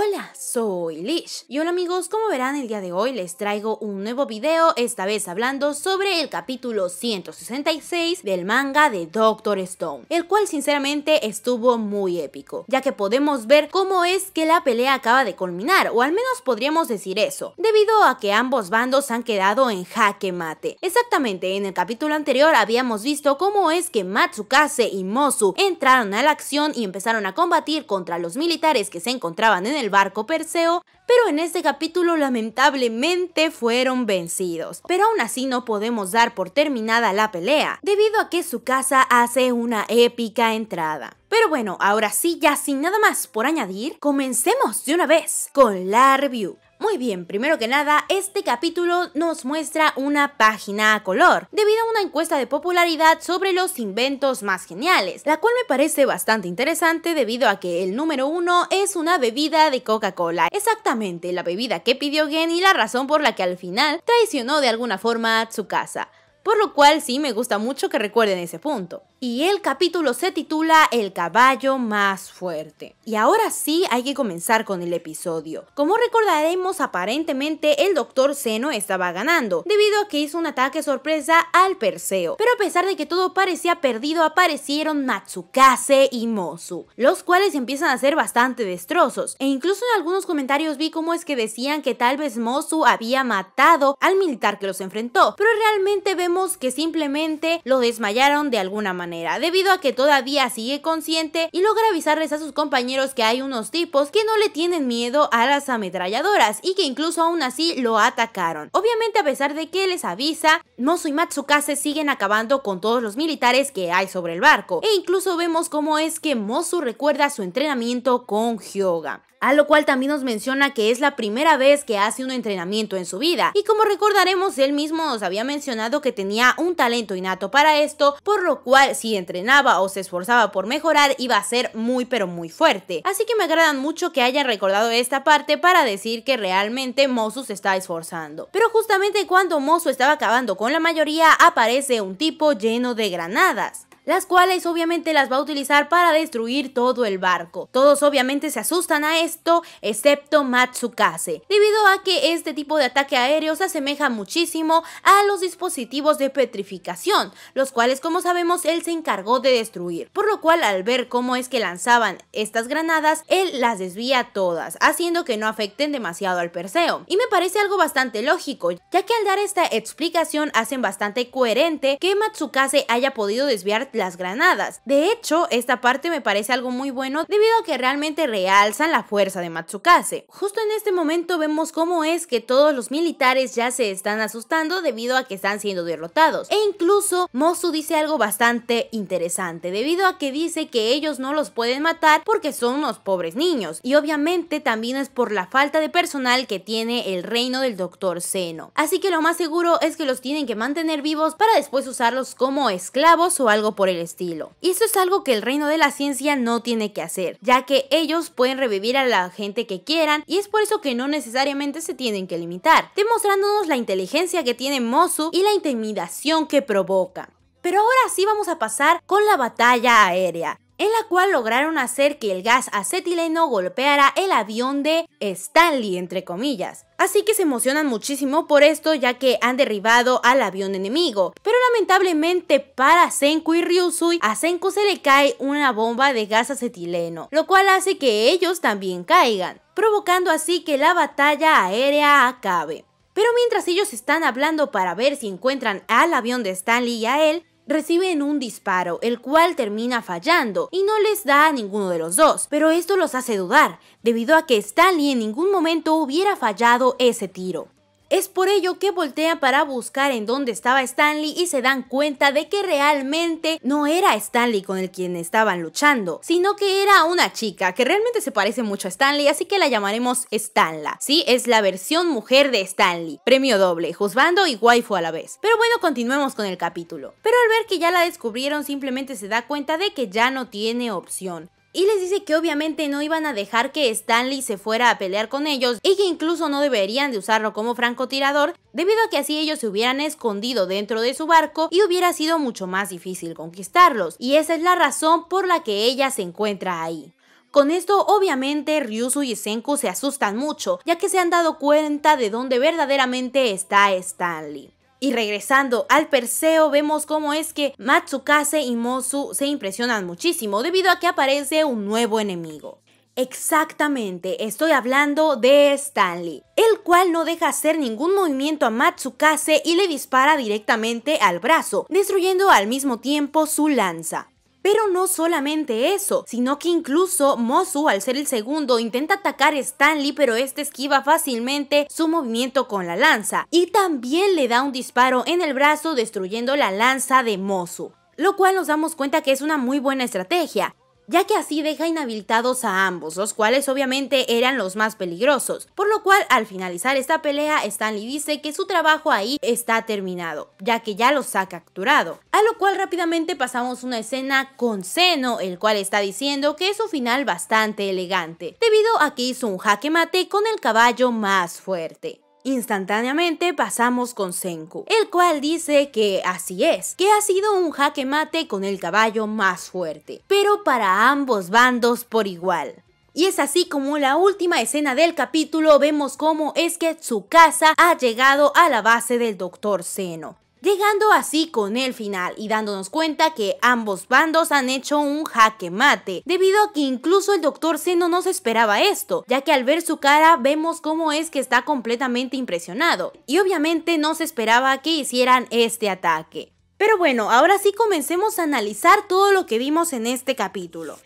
Hola, soy Lish. Y hola amigos, como verán el día de hoy les traigo un nuevo video, esta vez hablando sobre el capítulo 166 del manga de Doctor Stone, el cual sinceramente estuvo muy épico, ya que podemos ver cómo es que la pelea acaba de culminar, o al menos podríamos decir eso, debido a que ambos bandos han quedado en jaque mate. Exactamente, en el capítulo anterior habíamos visto cómo es que Matsukase y Mosu entraron a la acción y empezaron a combatir contra los militares que se encontraban en el barco Perseo, pero en este capítulo lamentablemente fueron vencidos. Pero aún así no podemos dar por terminada la pelea, debido a que su casa hace una épica entrada. Pero bueno, ahora sí, ya sin nada más por añadir, comencemos de una vez con la review. Muy bien, primero que nada, este capítulo nos muestra una página a color, debido a una encuesta de popularidad sobre los inventos más geniales, la cual me parece bastante interesante debido a que el número uno es una bebida de Coca-Cola, exactamente la bebida que pidió Gen y la razón por la que al final traicionó de alguna forma a casa por lo cual sí me gusta mucho que recuerden ese punto. Y el capítulo se titula El caballo más fuerte. Y ahora sí hay que comenzar con el episodio. Como recordaremos, aparentemente el doctor Seno estaba ganando, debido a que hizo un ataque sorpresa al Perseo. Pero a pesar de que todo parecía perdido, aparecieron Matsukase y Mosu, los cuales empiezan a ser bastante destrozos. E incluso en algunos comentarios vi cómo es que decían que tal vez Mosu había matado al militar que los enfrentó, pero realmente vemos que simplemente lo desmayaron de alguna manera, debido a que todavía sigue consciente y logra avisarles a sus compañeros que hay unos tipos que no le tienen miedo a las ametralladoras y que incluso aún así lo atacaron. Obviamente a pesar de que les avisa, Mozu y Matsukase siguen acabando con todos los militares que hay sobre el barco e incluso vemos cómo es que Mozu recuerda su entrenamiento con Hyoga a lo cual también nos menciona que es la primera vez que hace un entrenamiento en su vida. Y como recordaremos, él mismo nos había mencionado que tenía un talento innato para esto, por lo cual si entrenaba o se esforzaba por mejorar iba a ser muy pero muy fuerte. Así que me agradan mucho que hayan recordado esta parte para decir que realmente Mosu se está esforzando. Pero justamente cuando Mosu estaba acabando con la mayoría aparece un tipo lleno de granadas las cuales obviamente las va a utilizar para destruir todo el barco. Todos obviamente se asustan a esto, excepto Matsukase, debido a que este tipo de ataque aéreo se asemeja muchísimo a los dispositivos de petrificación, los cuales como sabemos él se encargó de destruir, por lo cual al ver cómo es que lanzaban estas granadas, él las desvía todas, haciendo que no afecten demasiado al Perseo. Y me parece algo bastante lógico, ya que al dar esta explicación hacen bastante coherente que Matsukase haya podido desviar las granadas. De hecho, esta parte me parece algo muy bueno debido a que realmente realzan la fuerza de Matsukase. Justo en este momento vemos cómo es que todos los militares ya se están asustando debido a que están siendo derrotados. E incluso Mosu dice algo bastante interesante debido a que dice que ellos no los pueden matar porque son unos pobres niños. Y obviamente también es por la falta de personal que tiene el reino del Doctor Seno. Así que lo más seguro es que los tienen que mantener vivos para después usarlos como esclavos o algo por el estilo. Y eso es algo que el reino de la ciencia no tiene que hacer, ya que ellos pueden revivir a la gente que quieran y es por eso que no necesariamente se tienen que limitar, demostrándonos la inteligencia que tiene Mozu y la intimidación que provoca. Pero ahora sí vamos a pasar con la batalla aérea, en la cual lograron hacer que el gas acetileno golpeara el avión de Stanley, entre comillas. Así que se emocionan muchísimo por esto ya que han derribado al avión enemigo. Pero lamentablemente para Senku y Ryusui, a Senku se le cae una bomba de gas acetileno, lo cual hace que ellos también caigan, provocando así que la batalla aérea acabe. Pero mientras ellos están hablando para ver si encuentran al avión de Stanley y a él, reciben un disparo, el cual termina fallando y no les da a ninguno de los dos, pero esto los hace dudar, debido a que Stanley en ningún momento hubiera fallado ese tiro. Es por ello que voltea para buscar en dónde estaba Stanley y se dan cuenta de que realmente no era Stanley con el quien estaban luchando, sino que era una chica que realmente se parece mucho a Stanley, así que la llamaremos Stanla. Sí, es la versión mujer de Stanley. Premio doble, juzgando y waifu a la vez. Pero bueno, continuemos con el capítulo. Pero al ver que ya la descubrieron simplemente se da cuenta de que ya no tiene opción y les dice que obviamente no iban a dejar que Stanley se fuera a pelear con ellos y que incluso no deberían de usarlo como francotirador debido a que así ellos se hubieran escondido dentro de su barco y hubiera sido mucho más difícil conquistarlos. Y esa es la razón por la que ella se encuentra ahí. Con esto obviamente Ryusu y Senku se asustan mucho, ya que se han dado cuenta de dónde verdaderamente está Stanley. Y regresando al Perseo, vemos cómo es que Matsukase y Mosu se impresionan muchísimo debido a que aparece un nuevo enemigo. Exactamente, estoy hablando de Stanley, el cual no deja hacer ningún movimiento a Matsukase y le dispara directamente al brazo, destruyendo al mismo tiempo su lanza. Pero no solamente eso, sino que incluso Mosu, al ser el segundo, intenta atacar a Stanley, pero este esquiva fácilmente su movimiento con la lanza. Y también le da un disparo en el brazo, destruyendo la lanza de Mozu, Lo cual nos damos cuenta que es una muy buena estrategia, ya que así deja inhabilitados a ambos, los cuales obviamente eran los más peligrosos, por lo cual al finalizar esta pelea Stanley dice que su trabajo ahí está terminado, ya que ya los ha capturado, a lo cual rápidamente pasamos una escena con Seno, el cual está diciendo que es un final bastante elegante, debido a que hizo un jaque mate con el caballo más fuerte. Instantáneamente pasamos con Senku, el cual dice que así es, que ha sido un jaque mate con el caballo más fuerte, pero para ambos bandos por igual. Y es así como en la última escena del capítulo vemos cómo es que Tsukasa ha llegado a la base del Dr. Seno, Llegando así con el final y dándonos cuenta que ambos bandos han hecho un jaque mate, debido a que incluso el doctor Seno no se esperaba esto, ya que al ver su cara vemos cómo es que está completamente impresionado, y obviamente no se esperaba que hicieran este ataque. Pero bueno, ahora sí comencemos a analizar todo lo que vimos en este capítulo.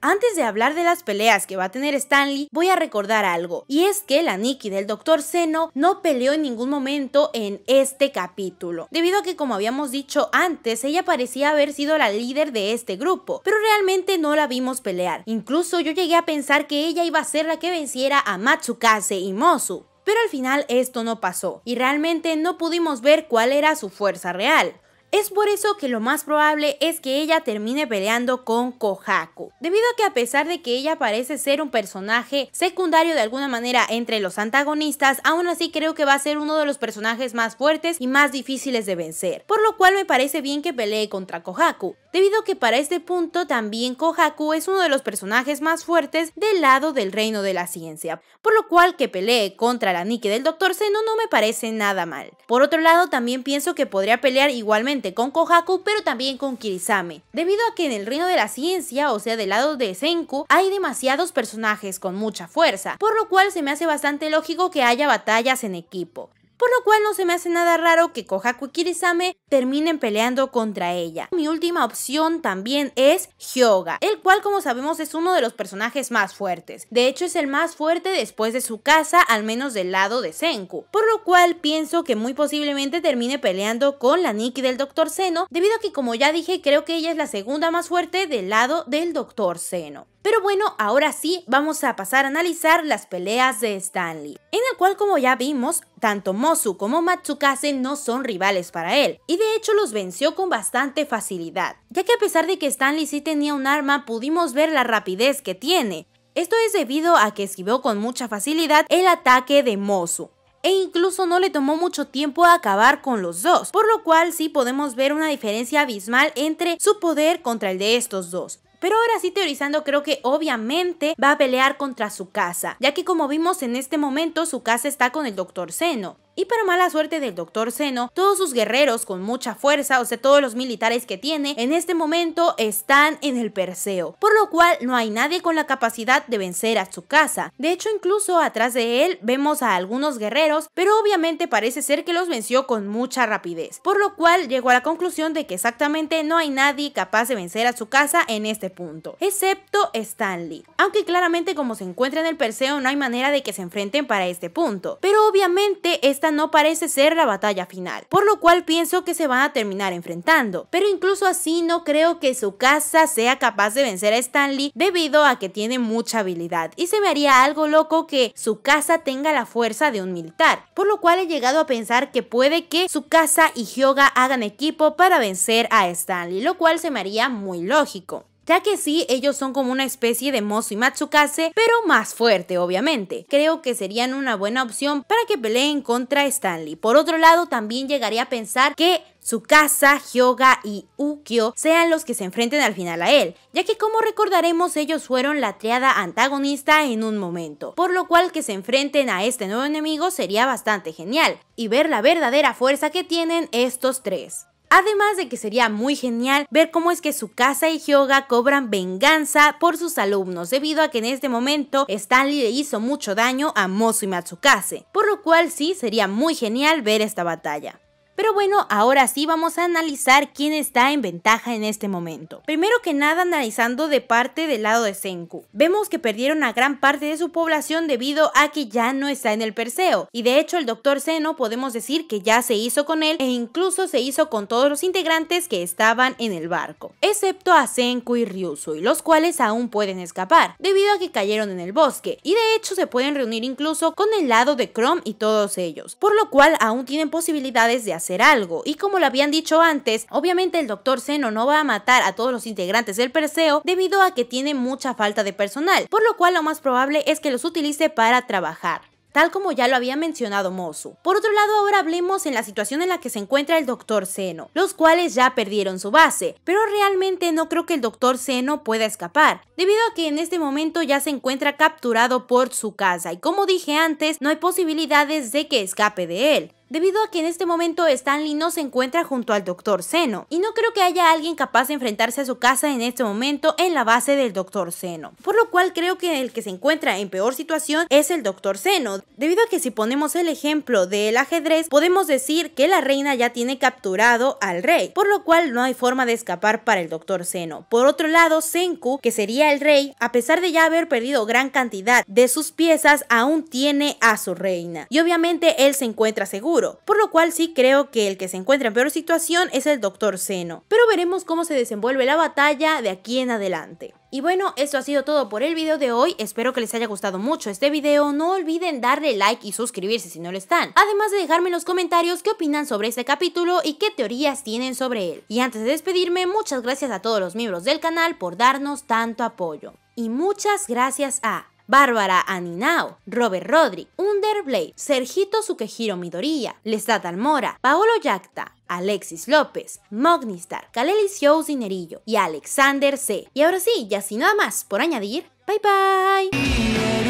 Antes de hablar de las peleas que va a tener Stanley, voy a recordar algo, y es que la Nikki del Dr. Seno no peleó en ningún momento en este capítulo, debido a que como habíamos dicho antes, ella parecía haber sido la líder de este grupo, pero realmente no la vimos pelear. Incluso yo llegué a pensar que ella iba a ser la que venciera a Matsukase y Mosu, pero al final esto no pasó, y realmente no pudimos ver cuál era su fuerza real. Es por eso que lo más probable es que ella termine peleando con Kohaku. Debido a que a pesar de que ella parece ser un personaje secundario de alguna manera entre los antagonistas, aún así creo que va a ser uno de los personajes más fuertes y más difíciles de vencer, por lo cual me parece bien que pelee contra Kohaku debido a que para este punto también Kohaku es uno de los personajes más fuertes del lado del reino de la ciencia, por lo cual que pelee contra la Nike del Doctor Seno no me parece nada mal. Por otro lado, también pienso que podría pelear igualmente con Kohaku, pero también con Kirisame, debido a que en el reino de la ciencia, o sea del lado de Senku, hay demasiados personajes con mucha fuerza, por lo cual se me hace bastante lógico que haya batallas en equipo por lo cual no se me hace nada raro que Kohaku y Kirisame terminen peleando contra ella. Mi última opción también es Hyoga, el cual como sabemos es uno de los personajes más fuertes. De hecho es el más fuerte después de su casa, al menos del lado de Senku, por lo cual pienso que muy posiblemente termine peleando con la Nikki del Dr. Seno, debido a que como ya dije creo que ella es la segunda más fuerte del lado del Dr. Seno. Pero bueno, ahora sí vamos a pasar a analizar las peleas de Stanley, en el cual como ya vimos, tanto Mosu como Matsukase no son rivales para él, y de hecho los venció con bastante facilidad, ya que a pesar de que Stanley sí tenía un arma, pudimos ver la rapidez que tiene. Esto es debido a que esquivó con mucha facilidad el ataque de Mosu e incluso no le tomó mucho tiempo acabar con los dos, por lo cual sí podemos ver una diferencia abismal entre su poder contra el de estos dos. Pero ahora sí teorizando creo que obviamente va a pelear contra su casa, ya que como vimos en este momento su casa está con el Dr. Seno. Y para mala suerte del doctor Seno, todos sus guerreros con mucha fuerza, o sea, todos los militares que tiene, en este momento están en el Perseo, por lo cual no hay nadie con la capacidad de vencer a su casa. De hecho, incluso atrás de él vemos a algunos guerreros, pero obviamente parece ser que los venció con mucha rapidez, por lo cual llegó a la conclusión de que exactamente no hay nadie capaz de vencer a su casa en este punto, excepto Stanley. Aunque claramente como se encuentra en el Perseo no hay manera de que se enfrenten para este punto, pero obviamente esta no parece ser la batalla final, por lo cual pienso que se van a terminar enfrentando, pero incluso así no creo que su casa sea capaz de vencer a Stanley debido a que tiene mucha habilidad y se me haría algo loco que su casa tenga la fuerza de un militar, por lo cual he llegado a pensar que puede que su casa y Hyoga hagan equipo para vencer a Stanley, lo cual se me haría muy lógico ya que sí, ellos son como una especie de Mozo y Matsukase, pero más fuerte, obviamente. Creo que serían una buena opción para que peleen contra Stanley. Por otro lado, también llegaría a pensar que Tsukasa, Hyoga y Ukyo sean los que se enfrenten al final a él, ya que como recordaremos ellos fueron la triada antagonista en un momento, por lo cual que se enfrenten a este nuevo enemigo sería bastante genial, y ver la verdadera fuerza que tienen estos tres. Además de que sería muy genial ver cómo es que su casa y Hyoga cobran venganza por sus alumnos, debido a que en este momento Stanley le hizo mucho daño a Mosu y Matsukase, por lo cual sí sería muy genial ver esta batalla. Pero bueno, ahora sí vamos a analizar quién está en ventaja en este momento. Primero que nada, analizando de parte del lado de Senku. Vemos que perdieron a gran parte de su población debido a que ya no está en el Perseo. Y de hecho, el Doctor Seno podemos decir que ya se hizo con él e incluso se hizo con todos los integrantes que estaban en el barco. Excepto a Senku y Ryusui, los cuales aún pueden escapar, debido a que cayeron en el bosque. Y de hecho, se pueden reunir incluso con el lado de Chrome y todos ellos. Por lo cual, aún tienen posibilidades de hacer algo. Y como lo habían dicho antes, obviamente el doctor Seno no va a matar a todos los integrantes del Perseo debido a que tiene mucha falta de personal, por lo cual lo más probable es que los utilice para trabajar tal como ya lo había mencionado Mozu. Por otro lado, ahora hablemos en la situación en la que se encuentra el Dr. Seno, los cuales ya perdieron su base, pero realmente no creo que el Dr. Seno pueda escapar, debido a que en este momento ya se encuentra capturado por su casa y como dije antes, no hay posibilidades de que escape de él debido a que en este momento Stanley no se encuentra junto al Dr. Seno, y no creo que haya alguien capaz de enfrentarse a su casa en este momento en la base del Dr. Seno, por lo cual creo que el que se encuentra en peor situación es el Dr. Seno, debido a que si ponemos el ejemplo del ajedrez, podemos decir que la reina ya tiene capturado al rey, por lo cual no hay forma de escapar para el Dr. Seno. Por otro lado, Senku, que sería el rey, a pesar de ya haber perdido gran cantidad de sus piezas, aún tiene a su reina, y obviamente él se encuentra seguro por lo cual sí creo que el que se encuentra en peor situación es el Doctor Seno, pero veremos cómo se desenvuelve la batalla de aquí en adelante. Y bueno, esto ha sido todo por el video de hoy, espero que les haya gustado mucho este video, no olviden darle like y suscribirse si no lo están, además de dejarme en los comentarios qué opinan sobre este capítulo y qué teorías tienen sobre él. Y antes de despedirme, muchas gracias a todos los miembros del canal por darnos tanto apoyo. Y muchas gracias a Bárbara Aninao, Robert Rodri, Underblade, Sergito Sukejiro Midoría, Lestat Almora, Paolo Yacta, Alexis López, Mognistar, Kalelis Dinerillo y Alexander C. Y ahora sí, ya sin nada más por añadir, bye bye.